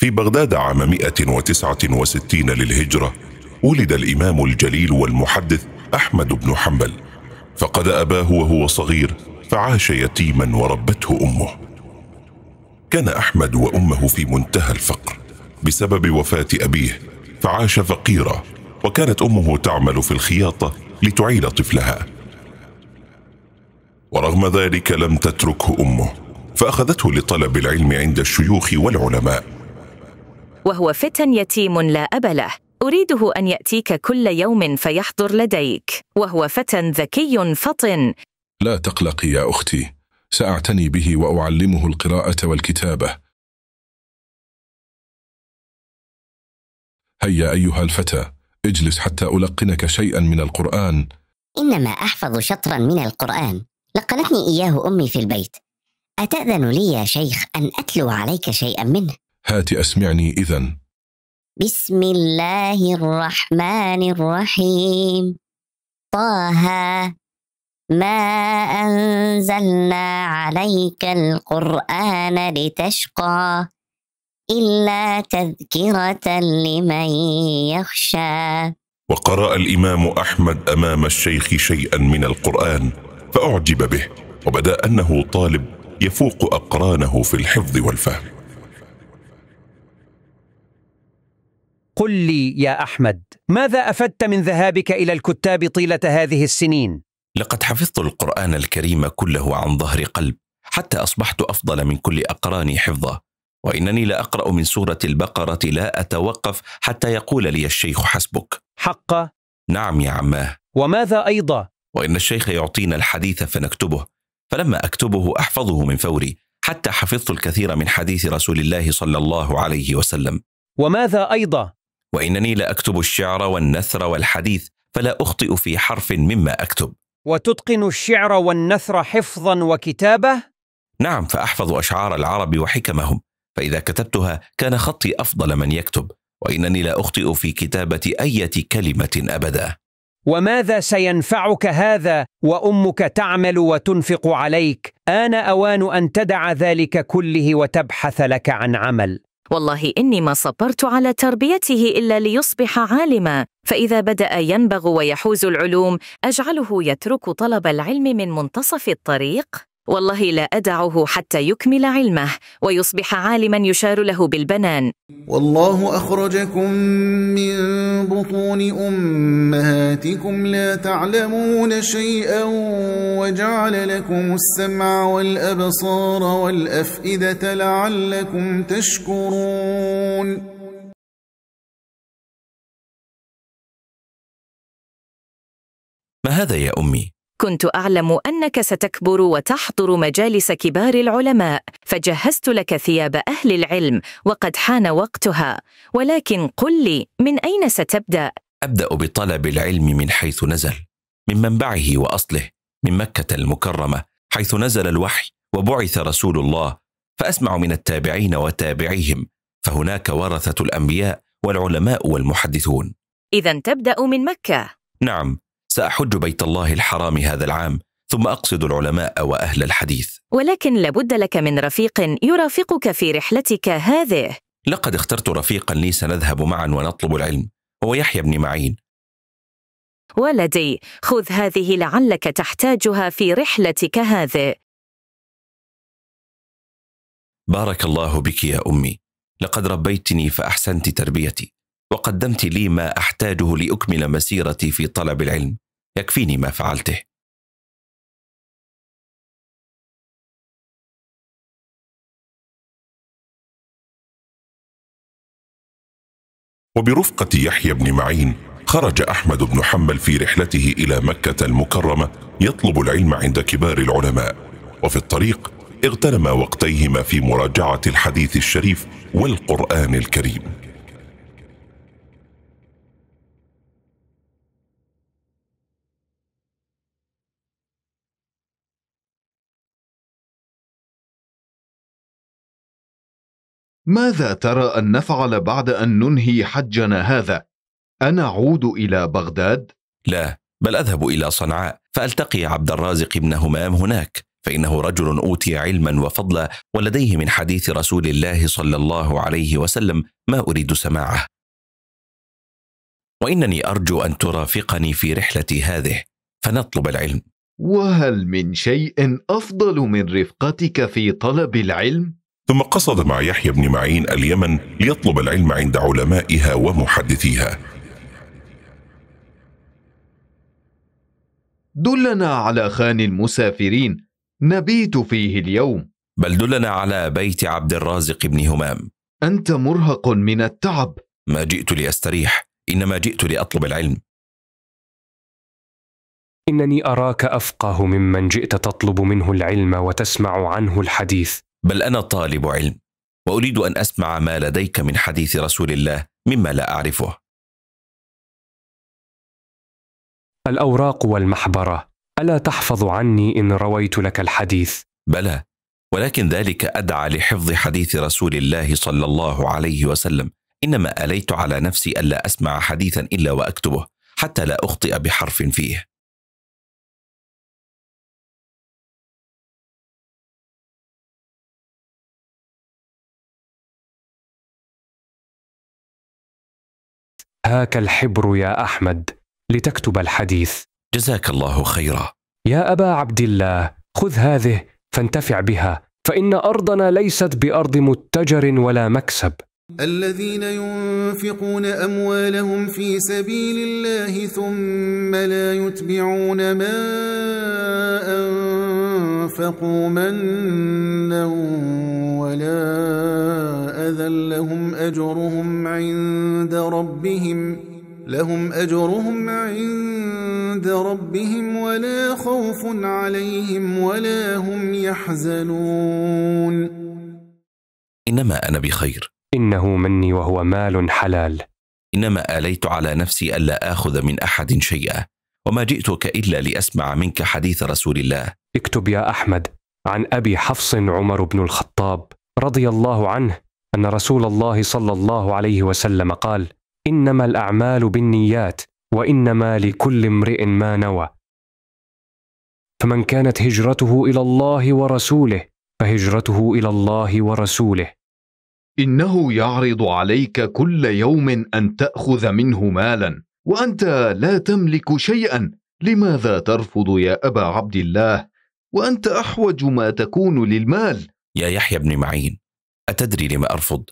في بغداد عام 169 للهجرة ولد الإمام الجليل والمحدث أحمد بن حنبل فقد أباه وهو صغير فعاش يتيما وربته أمه كان أحمد وأمه في منتهى الفقر بسبب وفاة أبيه فعاش فقيرا وكانت أمه تعمل في الخياطة لتعيل طفلها ورغم ذلك لم تتركه أمه فأخذته لطلب العلم عند الشيوخ والعلماء وهو فتى يتيم لا أب له أريده أن يأتيك كل يوم فيحضر لديك وهو فتى ذكي فطن لا تقلقي يا أختي سأعتني به وأعلمه القراءة والكتابة هيا أيها الفتى اجلس حتى ألقنك شيئا من القرآن إنما أحفظ شطرا من القرآن لقنتني إياه أمي في البيت أتأذن لي يا شيخ أن أتلو عليك شيئا منه هات أسمعني إذا بسم الله الرحمن الرحيم طه ما أنزلنا عليك القرآن لتشقى إلا تذكرة لمن يخشى وقرأ الإمام أحمد أمام الشيخ شيئا من القرآن فأعجب به وبدا أنه طالب يفوق أقرانه في الحفظ والفهم قل لي يا احمد ماذا افدت من ذهابك الى الكتاب طيله هذه السنين لقد حفظت القران الكريم كله عن ظهر قلب حتى اصبحت افضل من كل اقراني حفظه وانني لاقرا من سوره البقره لا اتوقف حتى يقول لي الشيخ حسبك حق نعم يا عماه وماذا ايضا وان الشيخ يعطينا الحديث فنكتبه فلما اكتبه احفظه من فوري حتى حفظت الكثير من حديث رسول الله صلى الله عليه وسلم وماذا ايضا وانني لا اكتب الشعر والنثر والحديث فلا اخطئ في حرف مما اكتب وتتقن الشعر والنثر حفظا وكتابه نعم فاحفظ اشعار العرب وحكمهم فاذا كتبتها كان خطي افضل من يكتب وانني لا اخطئ في كتابه اي كلمه ابدا وماذا سينفعك هذا وامك تعمل وتنفق عليك ان اوان ان تدع ذلك كله وتبحث لك عن عمل والله إني ما صبرت على تربيته إلا ليصبح عالما فإذا بدأ ينبغ ويحوز العلوم أجعله يترك طلب العلم من منتصف الطريق والله لا أدعه حتى يكمل علمه ويصبح عالما يشار له بالبنان والله أخرجكم من بطون أمهاتكم لا تعلمون شيئا وجعل لكم السمع والأبصار والأفئدة لعلكم تشكرون ما هذا يا أمي؟ كنت أعلم أنك ستكبر وتحضر مجالس كبار العلماء فجهزت لك ثياب أهل العلم وقد حان وقتها ولكن قل لي من أين ستبدأ؟ أبدأ بطلب العلم من حيث نزل من منبعه وأصله من مكة المكرمة حيث نزل الوحي وبعث رسول الله فأسمع من التابعين وتابعيهم فهناك ورثة الأنبياء والعلماء والمحدثون إذا تبدأ من مكة نعم سأحج بيت الله الحرام هذا العام ثم أقصد العلماء وأهل الحديث ولكن لابد لك من رفيق يرافقك في رحلتك هذه لقد اخترت رفيقا لي سنذهب معا ونطلب العلم هو يحيى بن معين ولدي خذ هذه لعلك تحتاجها في رحلتك هذه بارك الله بك يا امي لقد ربيتني فاحسنت تربيتي وقدمت لي ما احتاجه لاكمل مسيرتي في طلب العلم يكفيني ما فعلته وبرفقة يحيى بن معين خرج أحمد بن حنبل في رحلته إلى مكة المكرمة يطلب العلم عند كبار العلماء وفي الطريق اغتنم وقتيهما في مراجعة الحديث الشريف والقرآن الكريم ماذا ترى أن نفعل بعد أن ننهي حجنا هذا؟ اعود إلى بغداد؟ لا، بل أذهب إلى صنعاء فألتقي عبد الرازق بن همام هناك، فإنه رجل أوتي علما وفضلا ولديه من حديث رسول الله صلى الله عليه وسلم ما أريد سماعه. وإنني أرجو أن ترافقني في رحلتي هذه، فنطلب العلم. وهل من شيء أفضل من رفقتك في طلب العلم؟ ثم قصد مع يحيى بن معين اليمن ليطلب العلم عند علمائها ومحدثيها دلنا على خان المسافرين نبيت فيه اليوم بل دلنا على بيت عبد الرازق بن همام انت مرهق من التعب ما جئت لاستريح انما جئت لاطلب العلم انني اراك افقه ممن جئت تطلب منه العلم وتسمع عنه الحديث بل انا طالب علم واريد ان اسمع ما لديك من حديث رسول الله مما لا اعرفه الاوراق والمحبره الا تحفظ عني ان رويت لك الحديث بلى ولكن ذلك ادعى لحفظ حديث رسول الله صلى الله عليه وسلم انما اليت على نفسي الا اسمع حديثا الا واكتبه حتى لا اخطئ بحرف فيه هاك الحبر يا احمد لتكتب الحديث جزاك الله خيرا يا ابا عبد الله خذ هذه فانتفع بها فان ارضنا ليست بارض متجر ولا مكسب الذين ينفقون اموالهم في سبيل الله ثم لا يتبعون ما أنفقوا منا ولا أذى لهم أجرهم عند ربهم لهم أجرهم عند ربهم ولا خوف عليهم ولا هم يحزنون إنما أنا بخير إنه مني وهو مال حلال إنما آليت على نفسي ألا آخذ من أحد شيئا وما جئتك إلا لأسمع منك حديث رسول الله اكتب يا احمد عن ابي حفص عمر بن الخطاب رضي الله عنه ان رسول الله صلى الله عليه وسلم قال انما الاعمال بالنيات وانما لكل امرئ ما نوى فمن كانت هجرته الى الله ورسوله فهجرته الى الله ورسوله انه يعرض عليك كل يوم ان تاخذ منه مالا وانت لا تملك شيئا لماذا ترفض يا ابا عبد الله وأنت أحوج ما تكون للمال يا يحيى بن معين أتدري لما أرفض؟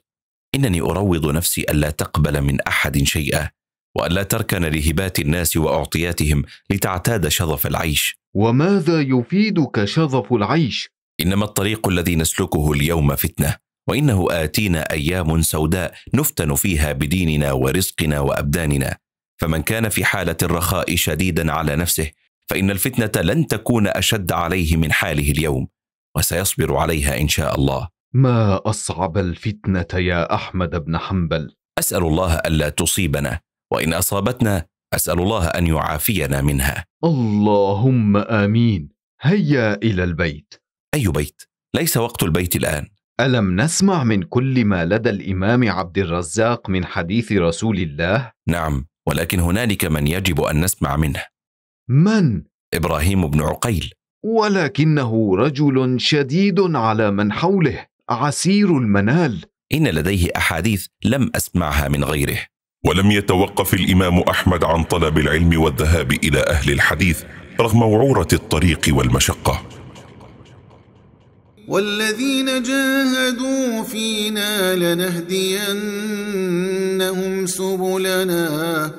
إنني أروض نفسي ألا تقبل من أحد شيئا وألا تركن لهبات الناس وأعطياتهم لتعتاد شظف العيش وماذا يفيدك شظف العيش؟ إنما الطريق الذي نسلكه اليوم فتنة وإنه آتينا أيام سوداء نفتن فيها بديننا ورزقنا وأبداننا فمن كان في حالة الرخاء شديدا على نفسه فان الفتنه لن تكون اشد عليه من حاله اليوم وسيصبر عليها ان شاء الله ما اصعب الفتنه يا احمد بن حنبل اسال الله الا تصيبنا وان اصابتنا اسال الله ان يعافينا منها اللهم امين هيا الى البيت اي بيت ليس وقت البيت الان الم نسمع من كل ما لدى الامام عبد الرزاق من حديث رسول الله نعم ولكن هنالك من يجب ان نسمع منه من ابراهيم بن عقيل ولكنه رجل شديد على من حوله عسير المنال ان لديه احاديث لم اسمعها من غيره ولم يتوقف الامام احمد عن طلب العلم والذهاب الى اهل الحديث رغم وعوره الطريق والمشقه والذين جاهدوا فينا لنهدينهم سبلنا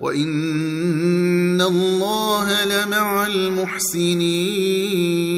وإن الله لمع المحسنين